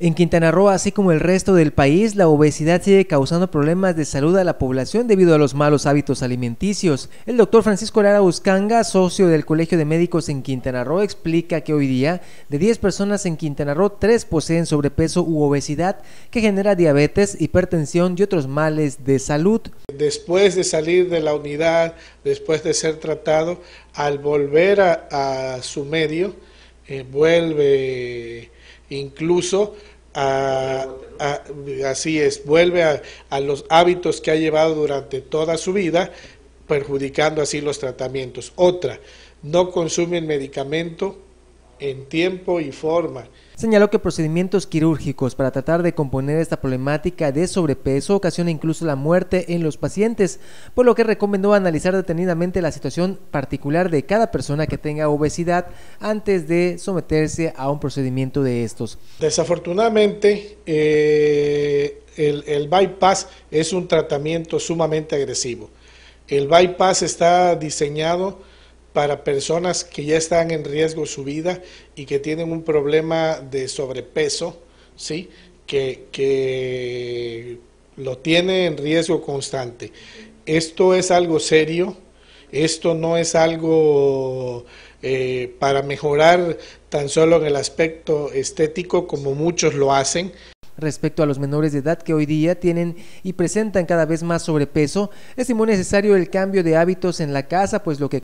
En Quintana Roo, así como el resto del país, la obesidad sigue causando problemas de salud a la población debido a los malos hábitos alimenticios. El doctor Francisco Lara Buscanga, socio del Colegio de Médicos en Quintana Roo, explica que hoy día de 10 personas en Quintana Roo, 3 poseen sobrepeso u obesidad que genera diabetes, hipertensión y otros males de salud. Después de salir de la unidad, después de ser tratado, al volver a su medio, eh, vuelve incluso así es, vuelve a, a, los hábitos que ha llevado durante toda su vida, perjudicando así los tratamientos. Otra, no consumen medicamento en tiempo y forma. Señaló que procedimientos quirúrgicos para tratar de componer esta problemática de sobrepeso ocasiona incluso la muerte en los pacientes, por lo que recomendó analizar detenidamente la situación particular de cada persona que tenga obesidad antes de someterse a un procedimiento de estos. Desafortunadamente, eh, el bypass es un tratamiento sumamente agresivo. El bypass está diseñado para personas que ya están en riesgo su vida y que tienen un problema de sobrepeso, ¿sí? Que, que lo tiene en riesgo constante. Esto es algo serio, esto no es algo eh, para mejorar tan solo en el aspecto estético como muchos lo hacen. Respecto a los menores de edad que hoy día tienen y presentan cada vez más sobrepeso, es muy necesario el cambio de hábitos en la casa, pues lo que